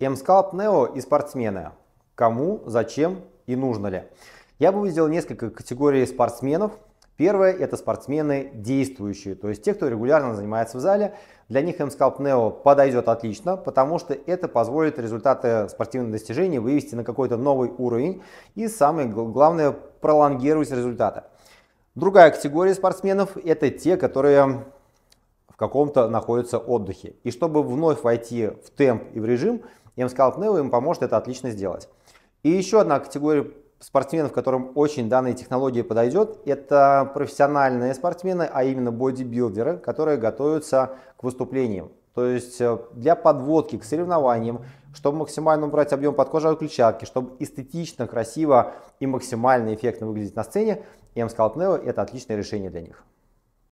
M-Sculpt Neo и спортсмены. Кому, зачем и нужно ли? Я бы выделил несколько категорий спортсменов. Первое – это спортсмены действующие, то есть те, кто регулярно занимается в зале. Для них M-Sculpt Neo подойдет отлично, потому что это позволит результаты спортивных достижений вывести на какой-то новый уровень и, самое главное, пролонгировать результаты. Другая категория спортсменов – это те, которые в каком-то находятся отдыхе. И чтобы вновь войти в темп и в режим, m сказал Neo им поможет это отлично сделать. И еще одна категория спортсменов, которым очень данная технология подойдет, это профессиональные спортсмены, а именно бодибилдеры, которые готовятся к выступлениям. То есть э, для подводки к соревнованиям, чтобы максимально убрать объем подкожной клетчатки, чтобы эстетично, красиво и максимально эффектно выглядеть на сцене, M-Scalp Neo это отличное решение для них.